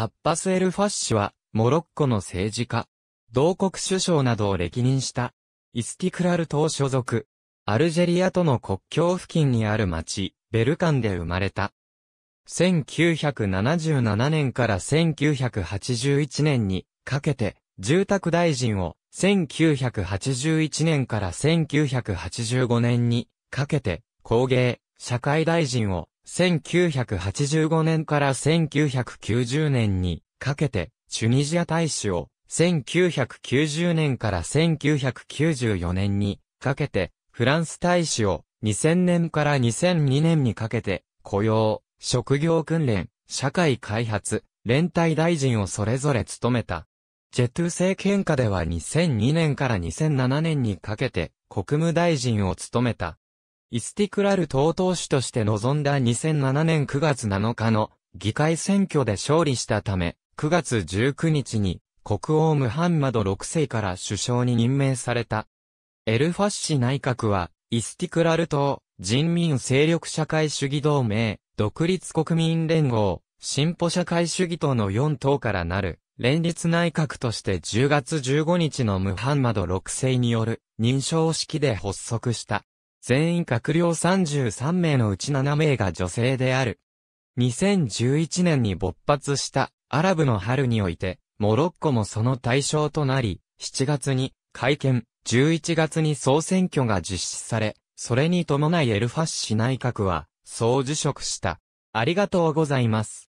アッパス・エル・ファッシュは、モロッコの政治家、同国首相などを歴任した、イスティクラル党所属、アルジェリアとの国境付近にある町、ベルカンで生まれた。1977年から1981年にかけて、住宅大臣を、1981年から1985年にかけて、工芸、社会大臣を、1985年から1990年にかけて、チュニジア大使を、1990年から1994年にかけて、フランス大使を、2000年から2002年にかけて、雇用、職業訓練、社会開発、連帯大臣をそれぞれ務めた。ジェトゥ政権下では2002年から2007年にかけて国務大臣を務めた。イスティクラル党党首として臨んだ2007年9月7日の議会選挙で勝利したため、9月19日に国王ムハンマド6世から首相に任命された。エルファッシ内閣は、イスティクラル党、人民勢力社会主義同盟、独立国民連合、進歩社会主義党の4党からなる、連立内閣として10月15日のムハンマド6世による認証式で発足した。全員閣僚33名のうち7名が女性である。2011年に勃発したアラブの春において、モロッコもその対象となり、7月に会見、11月に総選挙が実施され、それに伴いエルファッシ内閣は、総辞職した。ありがとうございます。